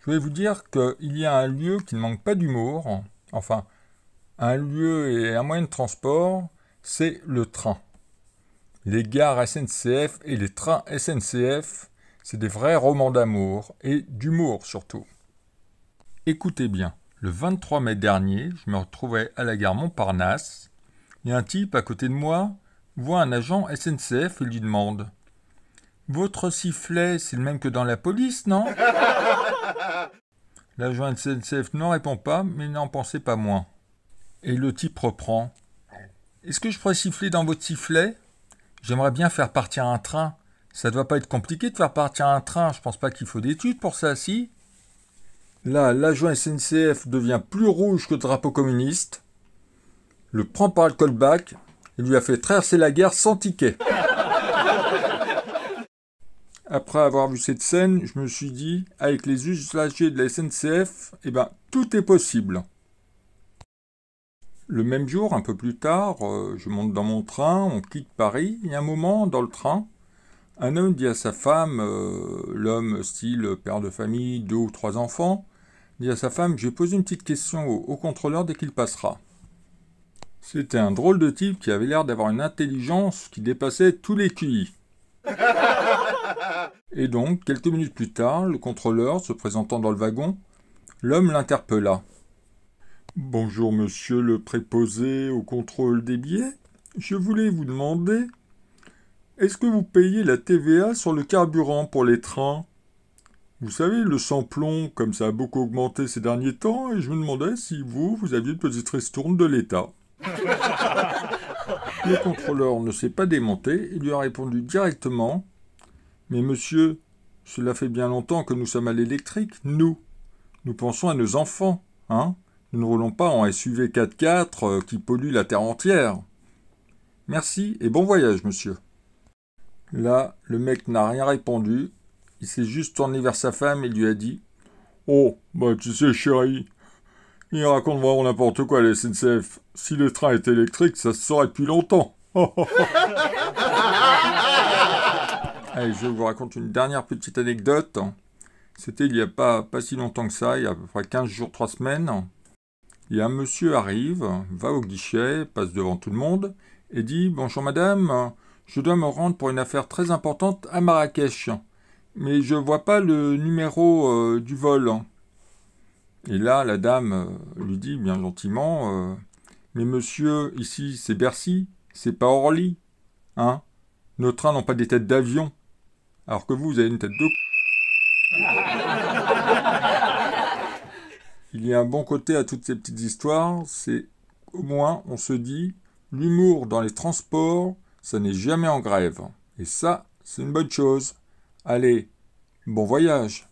Je vais vous dire qu'il y a un lieu qui ne manque pas d'humour, enfin, un lieu et un moyen de transport, c'est le train. Les gares SNCF et les trains SNCF, c'est des vrais romans d'amour et d'humour surtout. Écoutez bien, le 23 mai dernier, je me retrouvais à la gare Montparnasse et un type à côté de moi voit un agent SNCF et lui demande votre sifflet, c'est le même que dans la police, non L'agent SNCF n'en répond pas, mais n'en pensez pas moins. Et le type reprend. Est-ce que je pourrais siffler dans votre sifflet J'aimerais bien faire partir un train. Ça ne doit pas être compliqué de faire partir un train, je pense pas qu'il faut d'études pour ça, si Là, l'agent SNCF devient plus rouge que le drapeau communiste, le prend par le callback et lui a fait traverser la guerre sans ticket après avoir vu cette scène, je me suis dit, avec les usagers de la SNCF, eh ben, tout est possible. Le même jour, un peu plus tard, euh, je monte dans mon train, on quitte Paris, il a un moment, dans le train, un homme dit à sa femme, euh, l'homme style père de famille, deux ou trois enfants, dit à sa femme J'ai posé une petite question au, contrôleur dès qu'il passera. C'était un drôle de type qui avait l'air d'avoir une intelligence qui dépassait tous les QI. Et donc, quelques minutes plus tard, le contrôleur, se présentant dans le wagon, l'homme l'interpella. Bonjour, monsieur le préposé au contrôle des billets. Je voulais vous demander est-ce que vous payez la TVA sur le carburant pour les trains Vous savez, le plomb, comme ça a beaucoup augmenté ces derniers temps, et je me demandais si vous, vous aviez une petite ristourne de l'État. le contrôleur ne s'est pas démonté Il lui a répondu directement mais monsieur, cela fait bien longtemps que nous sommes à l'électrique, nous. Nous pensons à nos enfants, hein Nous ne voulons pas en SUV 4x4 euh, qui pollue la terre entière. Merci et bon voyage, monsieur. Là, le mec n'a rien répondu. Il s'est juste tourné vers sa femme et lui a dit Oh, bah tu sais, chérie, il raconte vraiment n'importe quoi, les SNCF. Si le train est électrique, ça se saurait depuis longtemps. Allez, ah, je vous raconte une dernière petite anecdote. C'était il n'y a pas, pas si longtemps que ça, il y a à peu près 15 jours, 3 semaines. Et un monsieur arrive, va au guichet, passe devant tout le monde et dit Bonjour madame, je dois me rendre pour une affaire très importante à Marrakech, mais je ne vois pas le numéro euh, du vol. Et là, la dame euh, lui dit bien gentiment euh, Mais monsieur, ici c'est Bercy, c'est pas Orly. Hein Nos trains n'ont pas des têtes d'avion alors que vous, vous avez une tête de... Il y a un bon côté à toutes ces petites histoires, c'est au moins on se dit, l'humour dans les transports, ça n'est jamais en grève. Et ça, c'est une bonne chose. Allez, bon voyage.